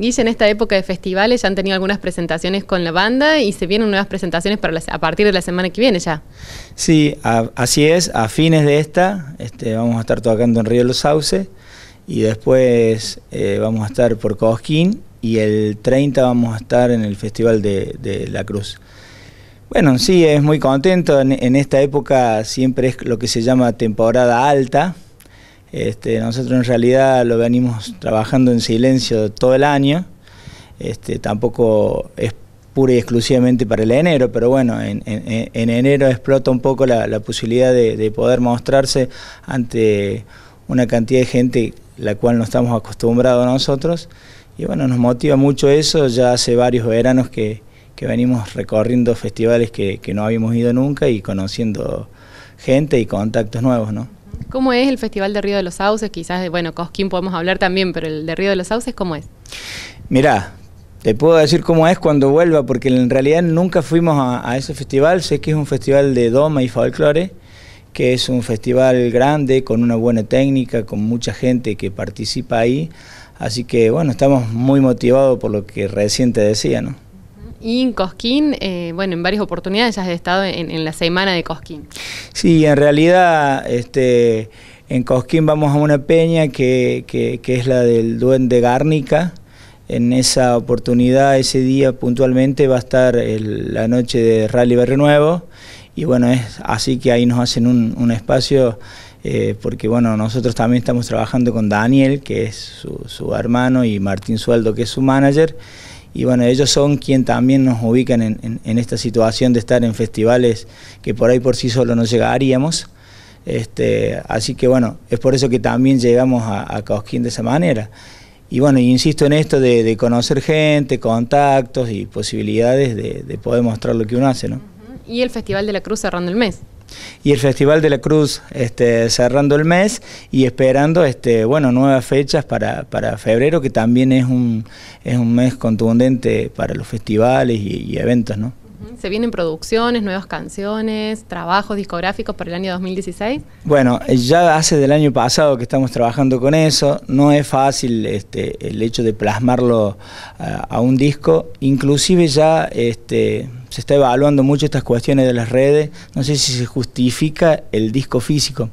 Guille, en esta época de festivales ya han tenido algunas presentaciones con la banda y se vienen nuevas presentaciones para a partir de la semana que viene ya. Sí, así es, a fines de esta este, vamos a estar tocando en Río Los Sauces y después eh, vamos a estar por Cosquín y el 30 vamos a estar en el Festival de, La Cruz. Bueno, sí, es muy contento, en esta época siempre es lo que se llama temporada alta este, nosotros en realidad lo venimos trabajando en silencio todo el año. Este, tampoco es pura y exclusivamente para el enero, pero bueno, en, enero explota un poco la, posibilidad de, poder mostrarse ante una cantidad de gente la cual no estamos acostumbrados nosotros. Y bueno, nos motiva mucho eso, ya hace varios veranos que, venimos recorriendo festivales que, que no habíamos ido nunca y conociendo gente y contactos nuevos, ¿no? ¿Cómo es el Festival de Río de los Sauces? Quizás, bueno, Cosquín podemos hablar también, pero el de Río de los Sauces, ¿cómo es? Mirá, te puedo decir cómo es cuando vuelva, porque en realidad nunca fuimos a, ese festival. Sé que es un festival de doma y folclore, que es un festival grande, con una buena técnica, con mucha gente que participa ahí. Así que, bueno, estamos muy motivados por lo que recién te decía, ¿no? Y en Cosquín, eh, bueno, en varias oportunidades has estado en, la semana de Cosquín. Sí, en realidad este, en Cosquín vamos a una peña que, es la del Duende Gárnica. En esa oportunidad, ese día puntualmente, va a estar la noche de Rally Barrio Nuevo. Y bueno, es así que ahí nos hacen un, espacio eh, porque bueno, nosotros también estamos trabajando con Daniel, que es su, su, hermano, y Martín Sueldo, que es su manager, y bueno, ellos son quien también nos ubican en, esta situación de estar en festivales que por ahí por sí solo no llegaríamos. Este, así que bueno, es por eso que también llegamos a, a de esa manera. Y bueno, insisto en esto de, conocer gente, contactos y posibilidades de, poder mostrar lo que uno hace, ¿no? Y el Festival de la Cruz cerrando el mes y el Festival de la Cruz este, cerrando el mes y esperando este, bueno, nuevas fechas para, febrero, que también es un, es un mes contundente para los festivales y, eventos. ¿no? Se vienen producciones, nuevas canciones, trabajos discográficos para el año 2016. Bueno, eh, ya hace del año pasado que estamos trabajando con eso. No es fácil este, el hecho de plasmarlo eh, a un disco. Inclusive ya este, se está evaluando mucho estas cuestiones de las redes. No sé si se justifica el disco físico.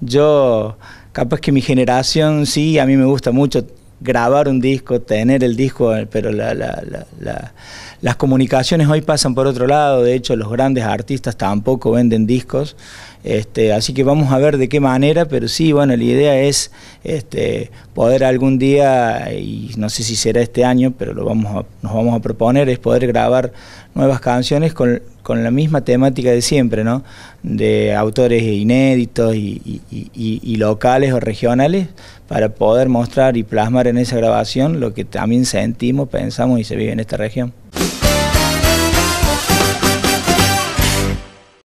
Yo, capaz que mi generación, sí, a mí me gusta mucho grabar un disco, tener el disco, pero las comunicaciones hoy pasan por otro lado, de hecho los grandes artistas tampoco venden discos, este, así que vamos a ver de qué manera, pero sí, bueno, la idea es este, poder algún día, y no sé si será este año, pero lo vamos nos vamos a proponer, es poder grabar nuevas canciones con con la misma temática de siempre, ¿no? De autores inéditos y, y, locales o regionales para poder mostrar y plasmar en esa grabación lo que también sentimos, pensamos y se vive en esta región.